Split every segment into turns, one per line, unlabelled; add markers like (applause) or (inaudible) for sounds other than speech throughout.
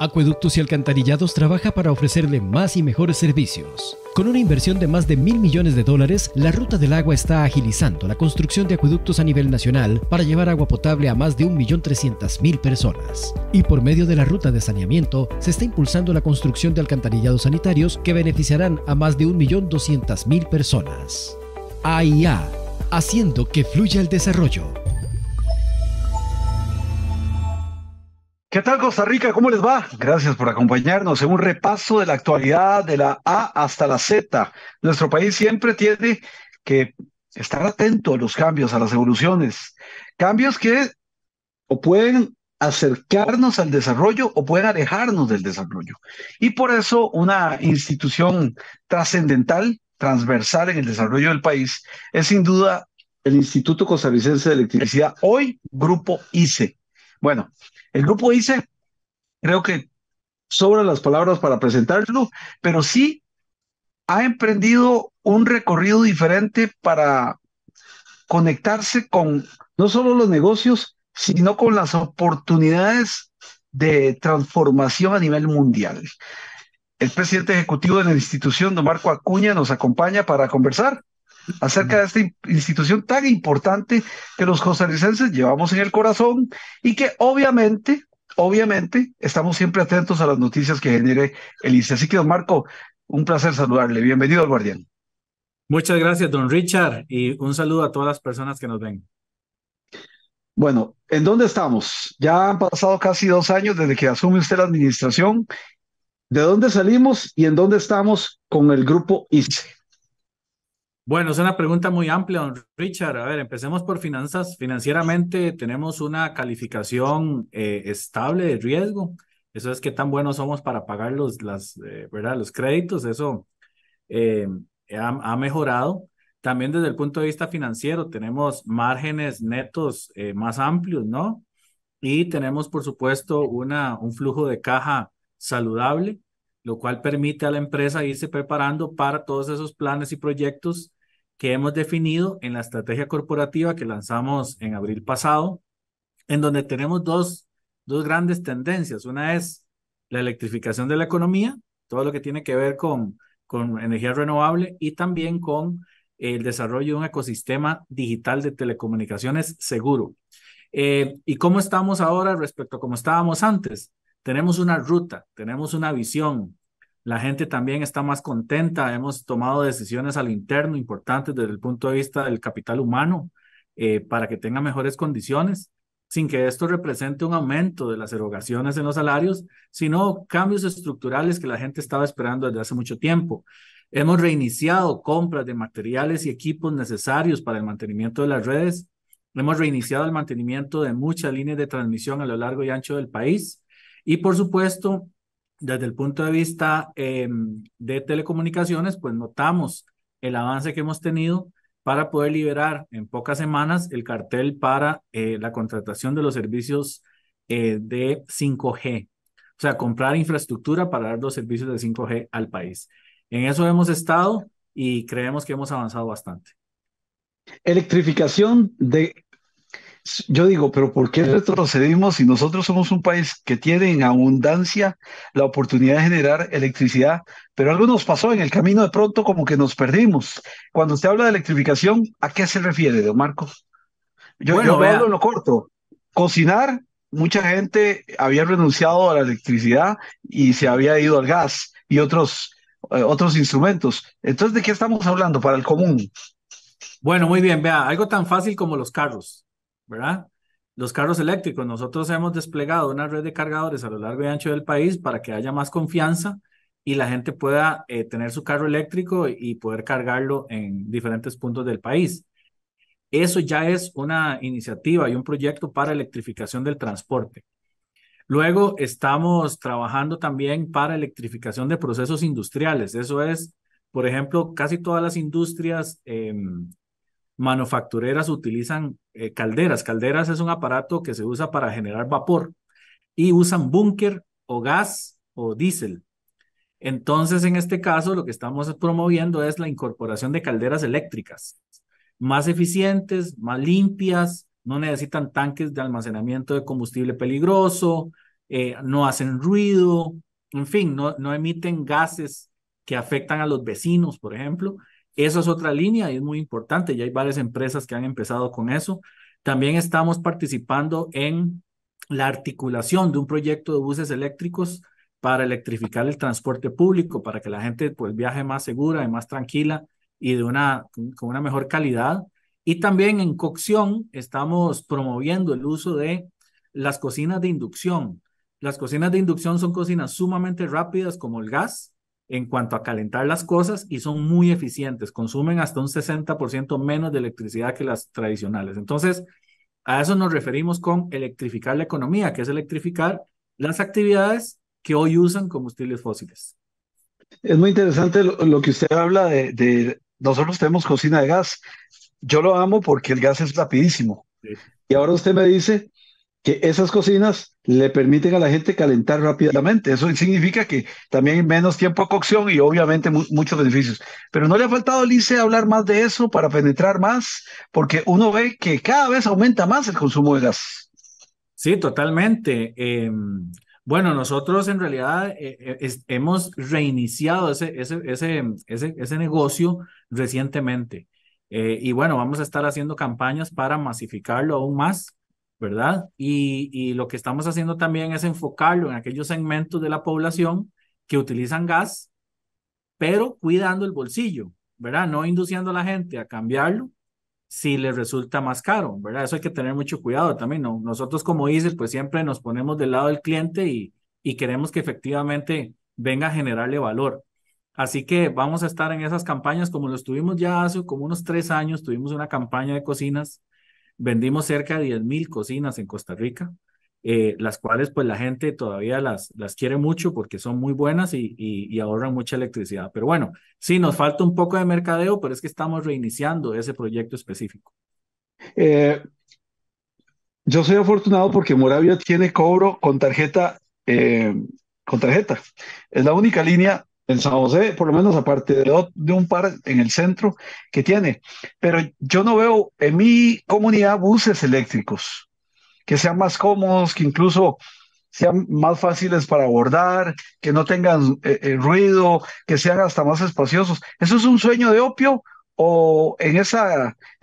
Acueductos y Alcantarillados trabaja para ofrecerle más y mejores servicios. Con una inversión de más de mil millones de dólares, la Ruta del Agua está agilizando la construcción de acueductos a nivel nacional para llevar agua potable a más de 1.300.000 personas. Y por medio de la Ruta de Saneamiento, se está impulsando la construcción de alcantarillados sanitarios que beneficiarán a más de 1.200.000 personas. AIA, haciendo que fluya el desarrollo.
¿Qué tal Costa Rica? ¿Cómo les va? Gracias por acompañarnos en un repaso de la actualidad de la A hasta la Z. Nuestro país siempre tiene que estar atento a los cambios, a las evoluciones. Cambios que o pueden acercarnos al desarrollo o pueden alejarnos del desarrollo. Y por eso una institución trascendental, transversal en el desarrollo del país, es sin duda el Instituto Costarricense de Electricidad, hoy Grupo ICE bueno, el grupo dice creo que sobran las palabras para presentarlo, pero sí ha emprendido un recorrido diferente para conectarse con no solo los negocios, sino con las oportunidades de transformación a nivel mundial. El presidente ejecutivo de la institución, don Marco Acuña, nos acompaña para conversar acerca de esta institución tan importante que los costarricenses llevamos en el corazón y que obviamente, obviamente, estamos siempre atentos a las noticias que genere el ICE. Así que, don Marco, un placer saludarle. Bienvenido al Guardián.
Muchas gracias, don Richard, y un saludo a todas las personas que nos ven.
Bueno, ¿en dónde estamos? Ya han pasado casi dos años desde que asume usted la administración. ¿De dónde salimos y en dónde estamos con el grupo ICE?
Bueno, es una pregunta muy amplia, don Richard. A ver, empecemos por finanzas. Financieramente tenemos una calificación eh, estable de riesgo. Eso es que tan buenos somos para pagar los, las, eh, ¿verdad? los créditos. Eso eh, ha, ha, mejorado. También desde el punto de vista financiero tenemos márgenes netos más amplios, ¿no? Y tenemos, por supuesto, una, un flujo de caja saludable, lo cual permite a la empresa irse preparando para todos esos planes y proyectos que hemos definido en la estrategia corporativa que lanzamos en abril pasado, en donde tenemos dos, dos grandes tendencias. Una es la electrificación de la economía, todo lo que tiene que ver con, con energía renovable y también con el desarrollo de un ecosistema digital de telecomunicaciones seguro. Eh, ¿Y cómo estamos ahora respecto a cómo estábamos antes? Tenemos una ruta, tenemos una visión, la gente también está más contenta. Hemos tomado decisiones al interno importantes desde el punto de vista del capital humano eh, para que tenga mejores condiciones, sin que esto represente un aumento de las erogaciones en los salarios, sino cambios estructurales que la gente estaba esperando desde hace mucho tiempo. Hemos reiniciado compras de materiales y equipos necesarios para el mantenimiento de las redes. Hemos reiniciado el mantenimiento de muchas líneas de transmisión a lo largo y ancho del país. Y por supuesto, desde el punto de vista em, de telecomunicaciones, pues notamos el avance que hemos tenido para poder liberar en pocas semanas el cartel para eh, la contratación de los servicios eh, de 5G, o sea, comprar infraestructura para dar los servicios de 5G al país. En eso hemos estado y creemos que hemos avanzado bastante.
Electrificación de yo digo, pero ¿por qué retrocedimos si nosotros somos un país que tiene en abundancia la oportunidad de generar electricidad? Pero algo nos pasó en el camino de pronto como que nos perdimos. Cuando usted habla de electrificación, ¿a qué se refiere, don Marcos?
Yo, bueno, lo
corto. Cocinar, mucha gente había renunciado a la electricidad y se había ido al gas y otros, eh, otros instrumentos. Entonces, ¿de qué estamos hablando para el común?
Bueno, muy bien, vea, algo tan fácil como los carros. ¿verdad? Los carros eléctricos, nosotros hemos desplegado una red de cargadores a lo largo y ancho del país para que haya más confianza y la gente pueda eh, tener su carro eléctrico y poder cargarlo en diferentes puntos del país. Eso ya es una iniciativa y un proyecto para electrificación del transporte. Luego estamos trabajando también para electrificación de procesos industriales. Eso es, por ejemplo, casi todas las industrias em, manufactureras utilizan eh, calderas. Calderas es un aparato que se usa para generar vapor y usan búnker o gas o diésel. Entonces, en este caso, lo que estamos promoviendo es la incorporación de calderas eléctricas, más eficientes, más limpias, no necesitan tanques de almacenamiento de combustible peligroso, eh, no hacen ruido, en fin, no, no emiten gases que afectan a los vecinos, por ejemplo. Esa es otra línea y es muy importante. Ya hay varias empresas que han empezado con eso. También estamos participando en la articulación de un proyecto de buses eléctricos para electrificar el transporte público, para que la gente pues, viaje más segura y más tranquila y de una, con una mejor calidad. Y también en cocción estamos promoviendo el uso de las cocinas de inducción. Las cocinas de inducción son cocinas sumamente rápidas como el gas, en cuanto a calentar las cosas y son muy eficientes, consumen hasta un 60% menos de electricidad que las tradicionales. Entonces, a eso nos referimos con electrificar la economía, que es electrificar las actividades que hoy usan combustibles fósiles.
Es muy interesante lo, que usted habla de, nosotros tenemos cocina de gas. Yo lo amo porque el gas es rapidísimo. Y ahora usted me dice que esas cocinas le permiten a la gente calentar rápidamente. Eso significa que también menos tiempo a cocción y obviamente muchos beneficios. Pero no le ha faltado, Lice, hablar más de eso para penetrar más, porque uno ve que cada vez aumenta más el consumo de gas.
Sí, totalmente. Em, bueno, nosotros en realidad eh, eh, hemos reiniciado ese, ese, ese, ese, ese negocio recientemente. Eh, y bueno, vamos a estar haciendo campañas para masificarlo aún más. ¿verdad? Y, lo que estamos haciendo también es enfocarlo en aquellos segmentos de la población que utilizan gas, pero cuidando el bolsillo, ¿verdad? No induciendo a la gente a cambiarlo si les resulta más caro, ¿verdad? Eso hay que tener mucho cuidado también, Nosotros como dices, pues siempre nos ponemos del lado del cliente y, y queremos que efectivamente venga a generarle valor. Así que vamos a estar en esas campañas como lo estuvimos ya hace como unos tres años, tuvimos una campaña de cocinas Vendimos cerca de 10.000 cocinas en Costa Rica, eh, las cuales pues la gente todavía las, las quiere mucho porque son muy buenas y, y, ahorran mucha electricidad. Pero bueno, sí, nos falta un poco de mercadeo, pero es que estamos reiniciando ese proyecto específico.
Eh, yo soy afortunado porque Moravia tiene cobro con tarjeta, eh, con tarjeta. Es la única línea en San José, por lo menos aparte de, un par en el centro que tiene. Pero yo no veo en mi comunidad buses eléctricos que sean más cómodos, que incluso sean más fáciles para abordar, que no tengan eh, eh, ruido, que sean hasta más espaciosos. ¿Eso es un sueño de opio o en ese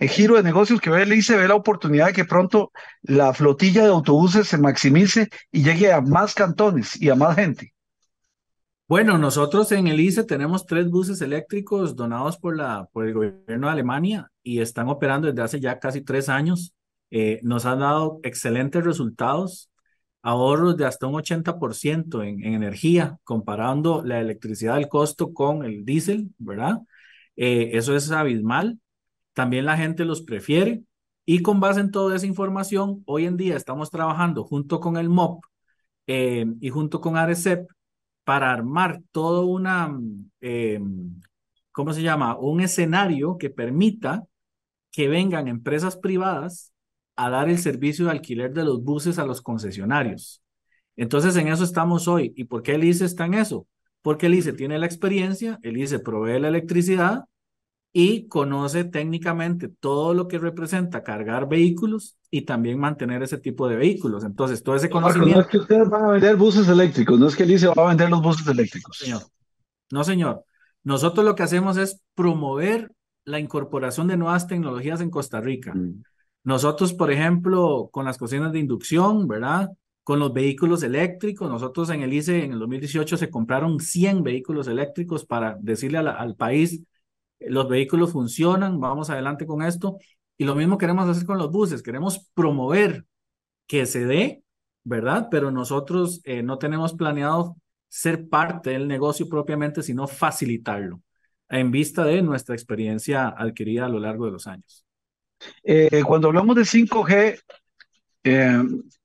giro de negocios que ve, le hice, ve la oportunidad de que pronto la flotilla de autobuses se maximice y llegue a más cantones y a más gente?
Bueno, nosotros en el ICE tenemos tres buses eléctricos donados por, la, por el gobierno de Alemania y están operando desde hace ya casi tres años. Eh, nos han dado excelentes resultados, ahorros de hasta un 80% en, energía, comparando la electricidad del costo con el diésel, ¿verdad? Eh, eso es abismal. También la gente los prefiere y con base en toda esa información, hoy en día estamos trabajando junto con el MOP eh, y junto con ARECEP para armar todo una, eh, ¿cómo se llama? Un escenario que permita que vengan empresas privadas a dar el servicio de alquiler de los buses a los concesionarios. Entonces, en eso estamos hoy. ¿Y por qué el e está en eso? Porque el ICE tiene la experiencia, el e provee la electricidad y conoce técnicamente todo lo que representa cargar vehículos y también mantener ese tipo de vehículos. Entonces, todo ese conocimiento... no es
que ustedes van a vender buses eléctricos, no es que ICE va a vender los buses eléctricos.
Señor. No, señor. Nosotros lo que hacemos es promover la incorporación de nuevas tecnologías en Costa Rica. Mm. Nosotros, por ejemplo, con las cocinas de inducción, ¿verdad? Con los vehículos eléctricos, nosotros en el ICE en el 2018 se compraron 100 vehículos eléctricos para decirle al país, los vehículos funcionan, vamos adelante con esto. Y lo mismo queremos hacer con los buses, queremos promover que se dé, ¿verdad? Pero nosotros eh, no tenemos planeado ser parte del negocio propiamente, sino facilitarlo en vista de nuestra experiencia adquirida a lo largo de los años. Eh,
cuando hablamos de 5G, eh,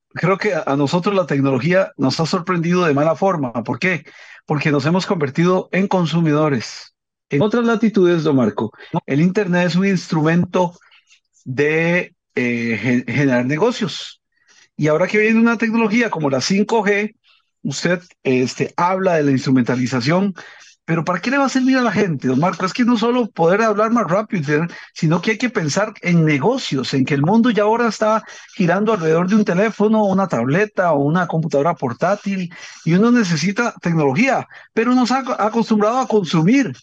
creo que a nosotros la tecnología nos ha sorprendido de mala forma. ¿Por qué? Porque nos hemos convertido en consumidores. En otras latitudes, don Marco, el Internet es un instrumento de eh, generar negocios. Y ahora que viene una tecnología como la 5G, usted este, habla de la instrumentalización, pero ¿para qué le va a servir a la gente, don Marco? Es que no solo poder hablar más rápido, sino que hay que pensar en negocios, en que el mundo ya ahora está girando alrededor de un teléfono, una tableta o una computadora portátil, y uno necesita tecnología, pero nos ha acostumbrado a consumir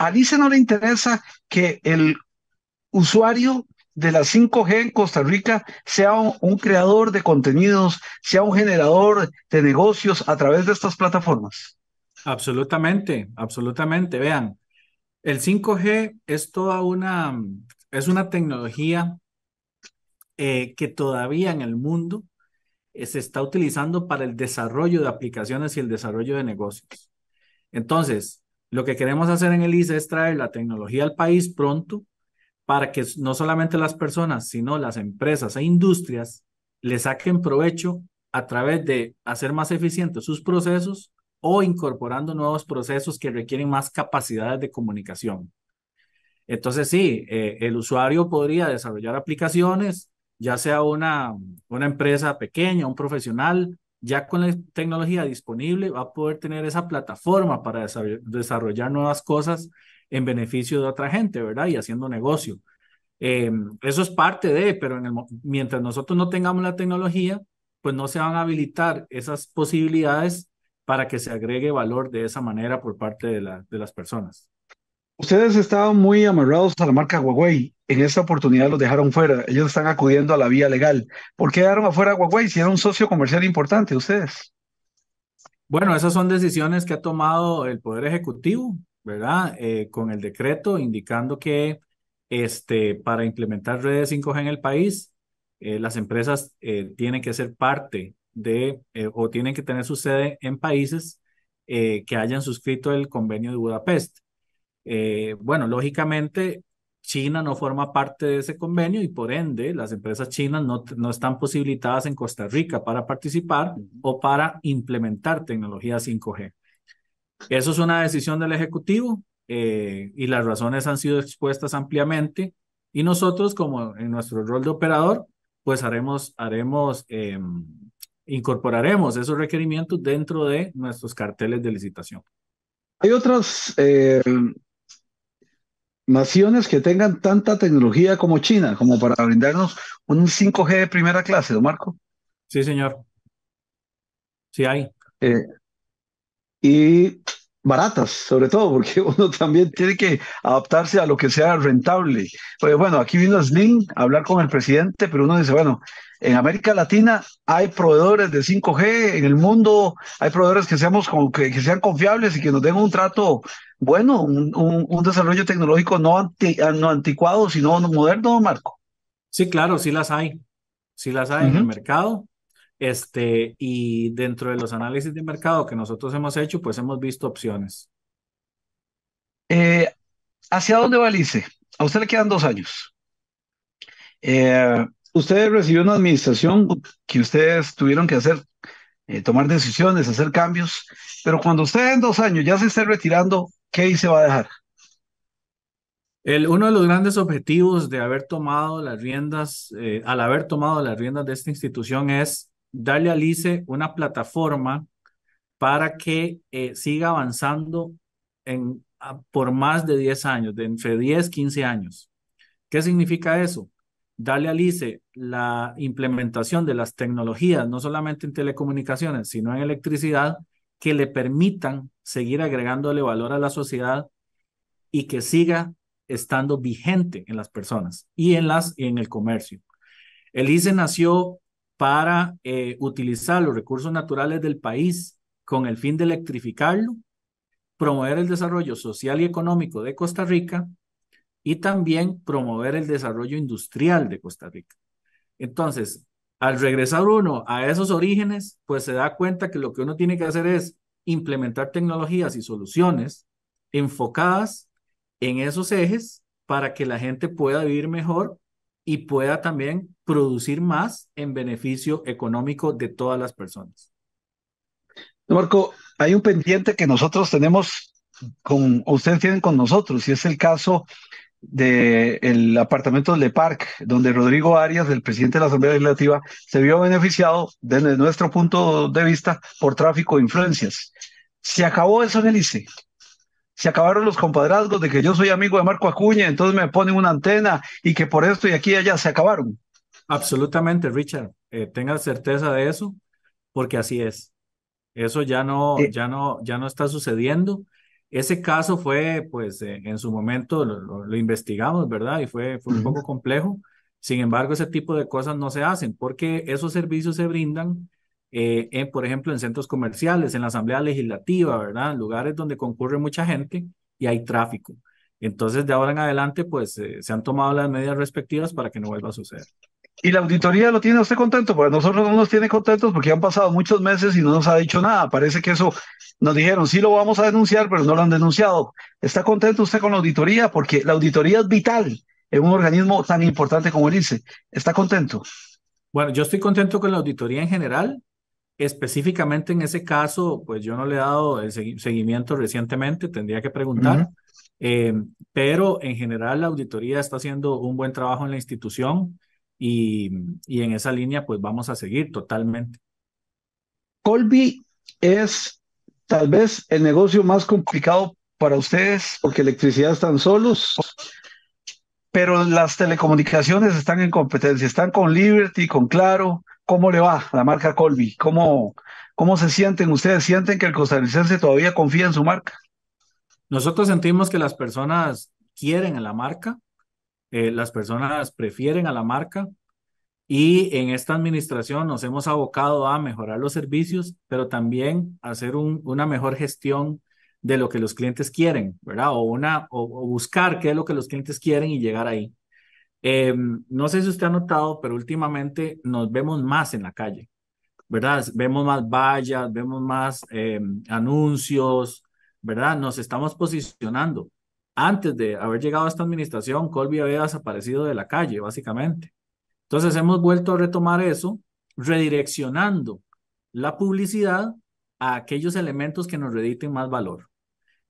a dice no le interesa que el usuario de la 5G en Costa Rica sea un, creador de contenidos, sea un generador de negocios a través de estas plataformas.
Absolutamente, absolutamente. Vean, el 5G es toda una, es una tecnología eh, que todavía en el mundo eh, se está utilizando para el desarrollo de aplicaciones y el desarrollo de negocios. Entonces, lo que queremos hacer en el e es traer la tecnología al país pronto para que no solamente las personas, sino las empresas e industrias le saquen provecho a través de hacer más eficientes sus procesos o incorporando nuevos procesos que requieren más capacidades de comunicación. Entonces, sí, eh, el usuario podría desarrollar aplicaciones, ya sea una, una empresa pequeña, un profesional ya con la tecnología disponible va a poder tener esa plataforma para desarrollar nuevas cosas en beneficio de otra gente, ¿verdad? Y haciendo negocio. Em, eso es parte de, pero mientras nosotros no tengamos la tecnología, pues no se van a habilitar esas posibilidades para que se agregue valor de esa manera por parte de las personas.
Ustedes estaban muy amarrados a la marca Huawei. En esta oportunidad los dejaron fuera. Ellos están acudiendo a la vía legal. ¿Por qué dejaron afuera a Huawei si era un socio comercial importante ustedes?
Bueno, esas son decisiones que ha tomado el Poder Ejecutivo, ¿verdad? Eh, con el decreto indicando que este, para implementar redes 5G en el país, eh, las empresas eh, tienen que ser parte de o tienen que tener su sede en países que hayan suscrito el convenio de Budapest. Eh, bueno, lógicamente China no forma parte de ese convenio y por ende las empresas chinas no, están posibilitadas en Costa Rica para participar o para implementar tecnología 5G. Eso es una decisión del Ejecutivo eh, y las razones han sido expuestas ampliamente y nosotros como en nuestro rol de operador pues haremos, haremos eh, incorporaremos esos requerimientos dentro de nuestros carteles de licitación.
Hay otras naciones que tengan tanta tecnología como China, como para brindarnos un 5G de primera clase, don Marco.
Sí, señor. Sí hay. Eh,
y baratas, sobre todo, porque (laughs) uno también tiene que adaptarse a lo que sea rentable. Pues bueno, aquí vino Slim a hablar con el presidente, pero uno dice, bueno, en América Latina hay proveedores de 5G, en el mundo hay proveedores que, seamos como que, que sean confiables y que nos den un trato bueno, un, un, desarrollo tecnológico no, ah, no anticuado, sino moderno, Marco.
Sí, claro, sí las hay. Sí las hay en el mercado. Este, y dentro de los análisis de mercado que nosotros hemos hecho, pues hemos visto opciones. Eh, ¿Hacia dónde va Lice? A usted le quedan dos años. Eh,
usted recibió una administración que ustedes tuvieron que hacer, eh, tomar decisiones, hacer cambios, pero cuando usted en dos años ya se esté retirando, ¿qué dice va a dejar?
El, uno de los grandes objetivos de haber tomado las riendas, eh, al haber tomado las riendas de esta institución es darle al ICE una plataforma para que eh, siga avanzando en, por más de 10 años, de entre 10, 15 años. ¿Qué significa eso? Darle al ICE la implementación de las tecnologías, no solamente en telecomunicaciones, sino en electricidad, que le permitan seguir agregándole valor a la sociedad y que siga estando vigente en las personas y en, las, y en el comercio. El ICE nació para eh, utilizar los recursos naturales del país con el fin de electrificarlo, promover el desarrollo social y económico de Costa Rica y también promover el desarrollo industrial de Costa Rica. Entonces, al regresar uno a esos orígenes, pues se da cuenta que lo que uno tiene que hacer es implementar tecnologías y soluciones enfocadas en esos ejes para que la gente pueda vivir mejor y pueda también producir más en beneficio económico de todas las personas.
Marco, hay un pendiente que nosotros tenemos con, ustedes tienen con nosotros, y es el caso del apartamento de Le donde Rodrigo Arias, el presidente de la Asamblea Legislativa, se vio beneficiado desde nuestro punto de vista por tráfico de influencias. Se acabó eso en el Se acabaron los compadrazgos de que yo soy amigo de Marco Acuña, entonces me ponen una antena y que por esto y aquí y allá se acabaron.
Absolutamente, Richard. Eh, tenga certeza de eso, porque así es. Eso ya no, ya no, ya no está sucediendo. Ese caso fue, pues, eh, en su momento lo, investigamos, ¿verdad? Y fue, fue un poco complejo. Sin embargo, ese tipo de cosas no se hacen porque esos servicios se brindan, eh, en, por ejemplo, en centros comerciales, en la Asamblea Legislativa, ¿verdad? En lugares donde concurre mucha gente y hay tráfico. Entonces, de ahora en adelante, pues, eh, se han tomado las medidas respectivas para que no vuelva a suceder.
Y la auditoría lo tiene usted contento, porque nosotros no nos tiene contentos porque han pasado muchos meses y no nos ha dicho nada. Parece que eso nos dijeron, sí lo vamos a denunciar, pero no lo han denunciado. ¿Está contento usted con la auditoría? Porque la auditoría es vital en un organismo tan importante como el ICE. ¿Está contento?
Bueno, yo estoy contento con la auditoría en general. Específicamente en ese caso, pues yo no le he dado el eh, seguimiento recientemente, tendría que preguntar. Eh, pero en general la auditoría está haciendo un buen trabajo en la institución y, en esa línea pues vamos a seguir totalmente. Colby
es tal vez el negocio más complicado para ustedes porque electricidad están solos, pero las telecomunicaciones están en competencia, están con Liberty, con Claro. ¿Cómo le va la marca Colby? ¿Cómo, cómo se sienten ustedes? ¿Sienten que el costarricense todavía confía en su marca?
Nosotros sentimos que las personas quieren a la marca, eh, las personas prefieren a la marca y en esta administración nos hemos abocado a mejorar los servicios, pero también hacer una mejor gestión de lo que los clientes quieren, ¿verdad? O, una, o, buscar qué es lo que los clientes quieren y llegar ahí. Em, no sé si usted ha notado, pero últimamente nos vemos más en la calle, ¿verdad? Vemos más vallas, vemos más em, anuncios, ¿verdad? Nos estamos posicionando antes de haber llegado a esta administración, Colby había desaparecido de la calle, básicamente. Entonces hemos vuelto a retomar eso, redireccionando la publicidad a aquellos elementos que nos rediten más valor.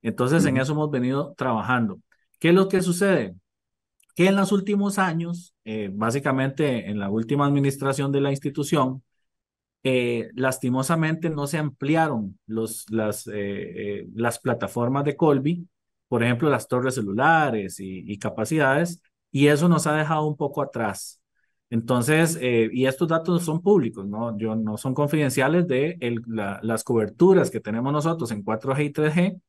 Entonces, en eso hemos venido trabajando. ¿Qué es lo que sucede? Que en los últimos años, eh, básicamente en la última administración de la institución, eh, lastimosamente no se ampliaron las, eh, las plataformas de Colby por ejemplo, las torres celulares y, capacidades, y eso nos ha dejado un poco atrás. Entonces, eh, y estos datos son públicos, ¿no? Yo, no son confidenciales de el, las coberturas que tenemos nosotros en 4G y 3G.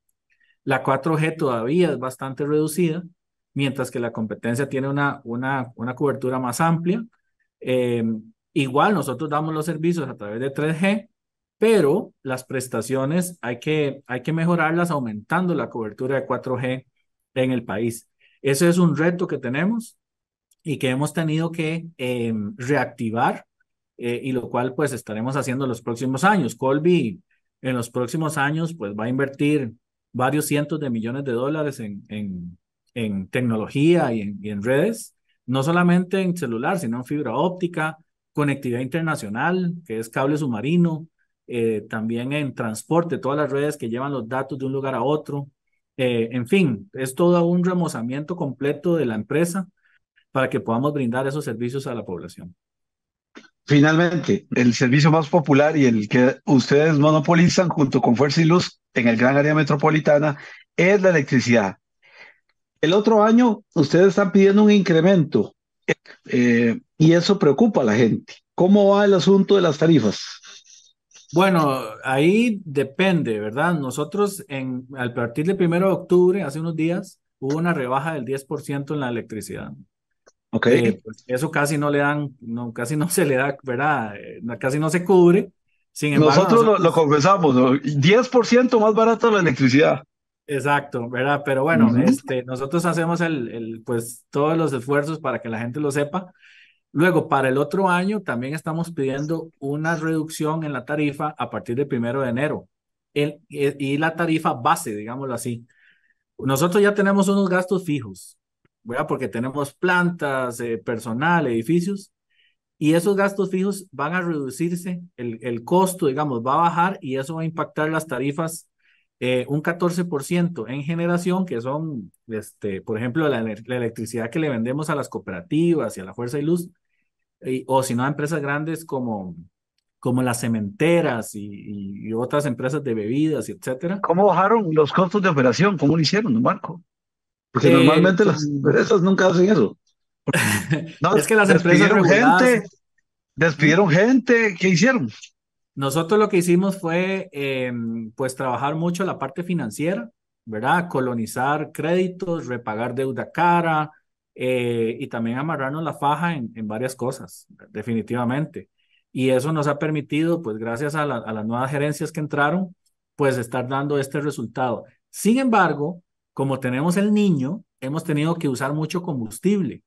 La 4G todavía es bastante reducida, mientras que la competencia tiene una, una, una cobertura más amplia. Eh, igual nosotros damos los servicios a través de 3G, pero las prestaciones hay que, hay que mejorarlas aumentando la cobertura de 4G en el país. Ese es un reto que tenemos y que hemos tenido que em, reactivar eh, y lo cual pues estaremos haciendo en los próximos años. Colby en los próximos años pues va a invertir varios cientos de millones de dólares en, en, en tecnología y en, y en redes, no solamente en celular, sino en fibra óptica, conectividad internacional, que es cable submarino, eh, también en transporte, todas las redes que llevan los datos de un lugar a otro. Eh, en fin, es todo un remozamiento completo de la empresa para que podamos brindar esos servicios a la población.
Finalmente, el servicio más popular y el que ustedes monopolizan junto con Fuerza y Luz en el gran área metropolitana es la electricidad. El otro año ustedes están pidiendo un incremento eh, y eso preocupa a la gente. ¿Cómo va el asunto de las tarifas?
Bueno, ahí depende, ¿verdad? Nosotros, en, al partir del 1 de octubre, hace unos días, hubo una rebaja del 10% en la electricidad. Ok. Eh, pues, eso casi no le dan, no, casi no se le da, ¿verdad? Eh, casi no se cubre. Sin embargo, nosotros, Lo,
lo, ¿no? 10% más barata la electricidad.
Exacto, ¿verdad? Pero bueno, este, nosotros hacemos el, el, pues, todos los esfuerzos para que la gente lo sepa. Luego, para el otro año, también estamos pidiendo una reducción en la tarifa a partir del primero de enero el, eh, y la tarifa base, digámoslo así. Nosotros ya tenemos unos gastos fijos, ¿verdad? Porque tenemos plantas, eh, personal, edificios, y esos gastos fijos van a reducirse, el, el, costo, digamos, va a bajar y eso va a impactar las tarifas eh, un 14% en generación, que son, este, por ejemplo, la, la electricidad que le vendemos a las cooperativas y a la Fuerza y Luz, o si no a empresas grandes como, como las cementeras y, otras empresas de bebidas, etcétera. ¿Cómo bajaron los costos de operación? ¿Cómo lo hicieron, Marco? Porque eh, normalmente las mm. empresas
nunca hacen eso. (laughs) No, es que las empresas gente, despidieron gente, ¿qué hicieron?
Nosotros lo que hicimos fue, em, pues, trabajar mucho la parte financiera, ¿verdad? Colonizar créditos, repagar deuda cara, eh, y también amarrarnos la faja en, varias cosas, definitivamente. Y eso nos ha permitido, pues gracias a, las nuevas gerencias que entraron, pues estar dando este resultado. Sin embargo, como tenemos el niño, hemos tenido que usar mucho combustible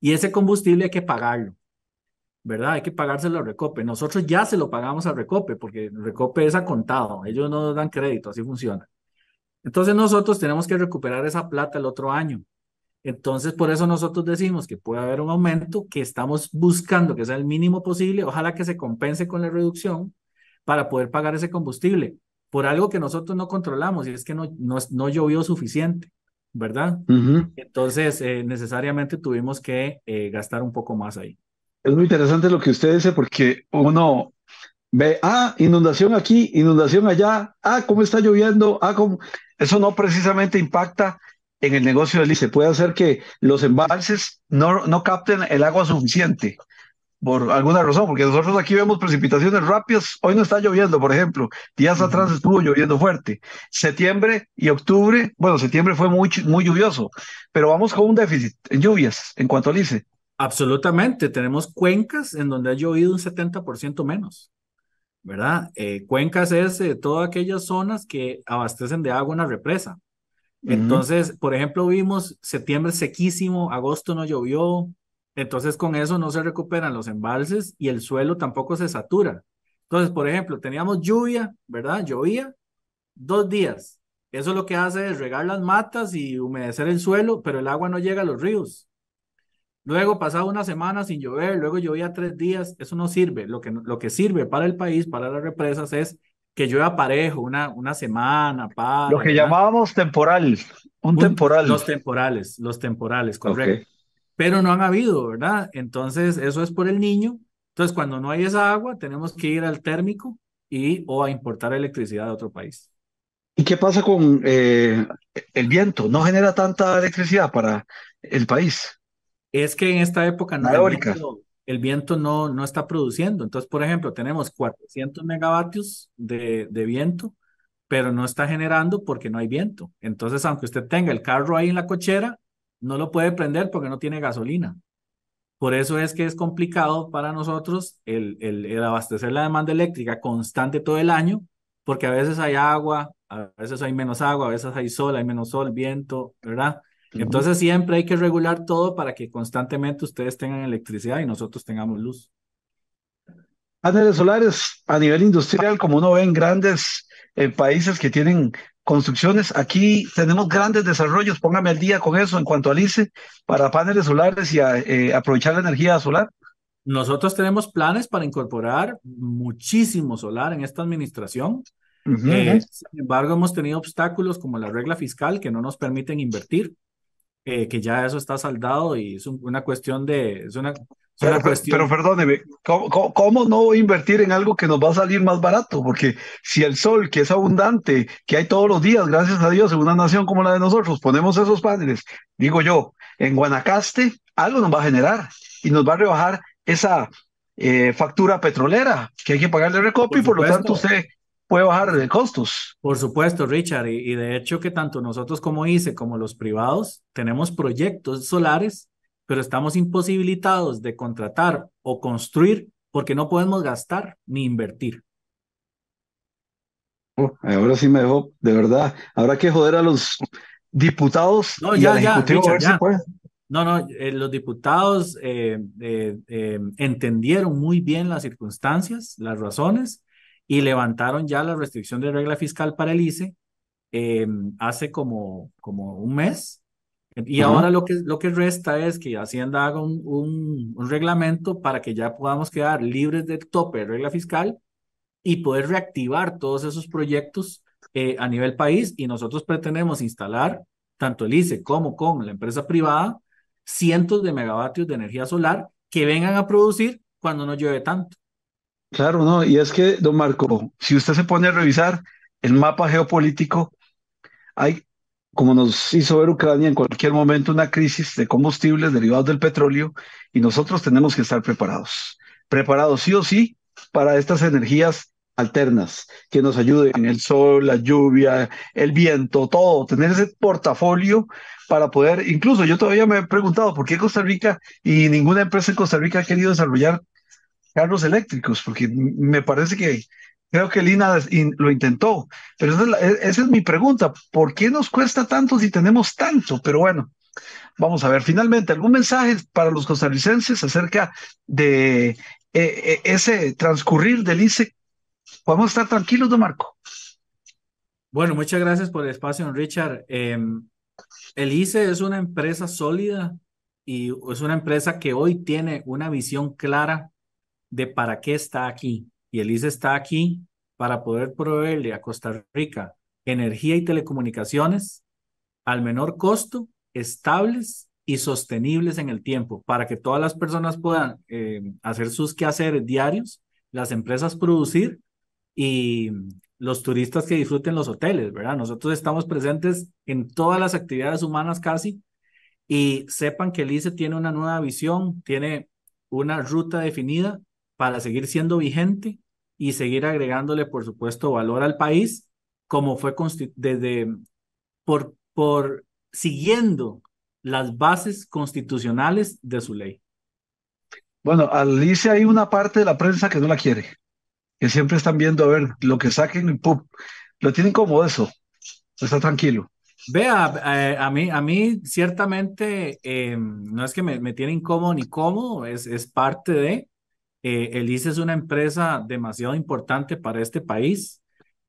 y ese combustible hay que pagarlo. ¿verdad? Hay que pagárselo a Recope. Nosotros ya se lo pagamos al Recope porque Recope es a contado, ellos no dan crédito, así funciona. Entonces nosotros tenemos que recuperar esa plata el otro año entonces, por eso nosotros decimos que puede haber un aumento, que estamos buscando que sea el mínimo posible, ojalá que se compense con la reducción para poder pagar ese combustible por algo que nosotros no controlamos y es que no, no, llovió suficiente, ¿verdad? Entonces, eh, necesariamente tuvimos que eh, gastar un poco más ahí.
Es muy interesante lo que usted dice porque uno ve, ah, inundación aquí, inundación allá, ah, cómo está lloviendo, ah, cómo... eso no precisamente impacta en el negocio del ICE. Puede ser que los embalses no, no capten el agua suficiente por alguna razón, porque nosotros aquí vemos precipitaciones rápidas. Hoy no está lloviendo, por ejemplo. Días atrás estuvo lloviendo fuerte. Septiembre y octubre, bueno, septiembre fue muy, muy lluvioso, pero vamos con un déficit en lluvias en cuanto al ICE.
Absolutamente. Tenemos cuencas en donde ha llovido un 70% menos, ¿verdad? Eh, cuencas es de eh, todas aquellas zonas que abastecen de agua una represa. Entonces, por ejemplo, vimos septiembre sequísimo, agosto no llovió, entonces con eso no se recuperan los embalses y el suelo tampoco se satura. Entonces, por ejemplo, teníamos lluvia, ¿verdad? Llovía dos días. Eso lo que hace es regar las matas y humedecer el suelo, pero el agua no llega a los ríos. Luego pasaba una semana sin llover, luego llovía tres días, eso no sirve. Lo que, lo que sirve para el país, para las represas, es que llueva parejo, una, una semana, para. Lo que llamábamos temporal, un, temporal. Los temporales, los temporales, correcto. Pero no han habido, ¿verdad? Entonces, eso es por el niño. Entonces, cuando no hay esa agua, tenemos que ir al térmico y o a importar electricidad de otro país.
¿Y qué pasa con eh, el viento? ¿No genera tanta electricidad para el país?
Es que en esta época no, el viento no, no está produciendo. Entonces, por ejemplo, tenemos 400 megavatios de, viento, pero no está generando porque no hay viento. Entonces, aunque usted tenga el carro ahí en la cochera, no lo puede prender porque no tiene gasolina. Por eso es que es complicado para nosotros el, el, el, abastecer la demanda eléctrica constante todo el año, porque a veces hay agua, a veces hay menos agua, a veces hay sol, hay menos sol, viento, ¿verdad? Entonces siempre hay que regular todo para que constantemente ustedes tengan electricidad y nosotros tengamos luz.
Paneles solares a nivel industrial, como uno ve en grandes eh, países que tienen construcciones, aquí tenemos grandes desarrollos, póngame al día con eso en cuanto al ICE, para paneles solares y eh, aprovechar la energía solar.
Nosotros tenemos planes para incorporar muchísimo solar en esta administración. Eh, sin embargo, hemos tenido obstáculos como la regla fiscal que no nos permiten invertir que ya eso está saldado y es una cuestión de... Es una, pero,
perdóneme, ¿cómo, no invertir en algo que nos va a salir más barato? Porque si el sol, que es abundante, que hay todos los días, gracias a Dios, en una nación como la de nosotros, ponemos esos paneles, digo yo, en Guanacaste, algo nos va a generar y nos va a rebajar esa eh, factura petrolera que hay que pagarle recopio y por lo tanto usted puede
bajar de costos. Por supuesto, Richard, y, de hecho que tanto nosotros como ICE como los privados tenemos proyectos solares, pero estamos imposibilitados de contratar o construir porque no podemos gastar ni invertir.
Oh, ahora sí me dejó, de verdad, habrá que joder a los diputados. No, ya, ya,
No, no, eh, los diputados eh, eh, entendieron muy bien las circunstancias, las razones, y levantaron ya la restricción de regla fiscal para el ICE em, hace como, como un mes. Y ahora lo que, lo que resta es que Hacienda haga un, un, reglamento para que ya podamos quedar libres del tope de regla fiscal y poder reactivar todos esos proyectos eh, a nivel país. Y nosotros pretendemos instalar, tanto el ICE como con la empresa privada, cientos de megavatios de energía solar que vengan a producir cuando no llueve tanto.
Claro, no, y es que, don Marco, si usted se pone a revisar el mapa geopolítico, hay, como nos hizo ver Ucrania, en cualquier momento una crisis de combustibles derivados del petróleo y nosotros tenemos que estar preparados, preparados sí o sí para estas energías alternas que nos ayuden, el sol, la lluvia, el viento, todo, tener ese portafolio para poder, incluso yo todavía me he preguntado por qué Costa Rica y ninguna empresa en Costa Rica ha querido desarrollar carros eléctricos, porque me parece que creo que Lina lo intentó. Pero e-, esa es, mi pregunta, ¿por qué nos cuesta tanto si tenemos tanto? Pero bueno, vamos a ver, finalmente, ¿algún mensaje para los costarricenses acerca de e, e, ese transcurrir del ICE? ¿Podemos estar tranquilos, don Marco?
Bueno, muchas gracias por el espacio, Richard. Em, el ICE es una empresa sólida y es una empresa que hoy tiene una visión clara de para qué está aquí. Y el ICE está aquí para poder proveerle a Costa Rica energía y telecomunicaciones al menor costo, estables y sostenibles en el tiempo, para que todas las personas puedan eh, hacer sus quehaceres diarios, las empresas producir y los turistas que disfruten los hoteles, ¿verdad? Nosotros estamos presentes en todas las actividades humanas casi y sepan que el ICE tiene una nueva visión, tiene una ruta definida para seguir siendo vigente y seguir agregándole, por supuesto, valor al país, como fue desde por, por siguiendo las bases constitucionales de su ley. Bueno,
Alicia hay una parte de la prensa que no la quiere, que siempre están viendo a ver lo que saquen y ¡pum! lo tienen como eso, está tranquilo.
Vea, eh, a mí, a mí ciertamente eh, no es que me, me tiene incómodo ni cómodo, es, es parte de, eh, el ICE es una empresa demasiado importante para este país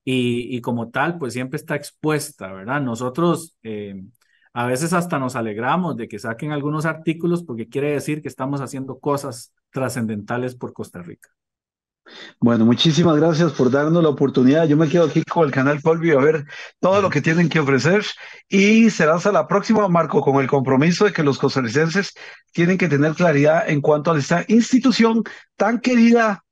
y, como tal, pues siempre está expuesta, ¿verdad? Nosotros eh, a veces hasta nos alegramos de que saquen algunos artículos porque quiere decir que estamos haciendo cosas trascendentales por Costa Rica.
Bueno, muchísimas gracias por darnos la oportunidad. Yo me quedo aquí con el canal Polvio a ver todo lo que tienen que ofrecer y será hasta la próxima, Marco, con el compromiso de que los costarricenses tienen que tener claridad en cuanto a esta institución tan querida,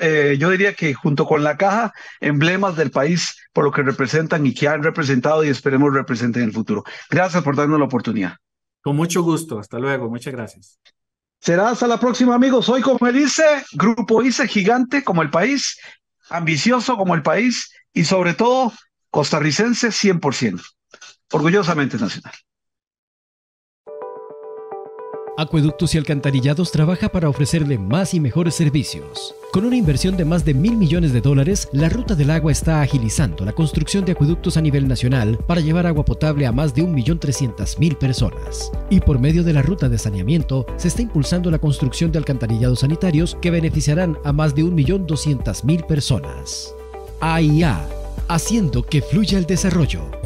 eh, yo diría que junto con la caja, emblemas del país por lo que representan y que han representado y esperemos representen en el futuro. Gracias por darnos
la oportunidad. Con mucho gusto, hasta luego, muchas gracias.
Será hasta la próxima, amigos. Soy como él dice, Grupo ICE gigante como el país, ambicioso como el país y sobre todo costarricense 100%, orgullosamente nacional.
Acueductos y Alcantarillados trabaja para ofrecerle más y mejores servicios. Con una inversión de más de mil millones de dólares, la Ruta del Agua está agilizando la construcción de acueductos a nivel nacional para llevar agua potable a más de 1.300.000 personas. Y por medio de la Ruta de Saneamiento, se está impulsando la construcción de alcantarillados sanitarios que beneficiarán a más de 1.200.000 personas. AIA, haciendo que fluya el desarrollo.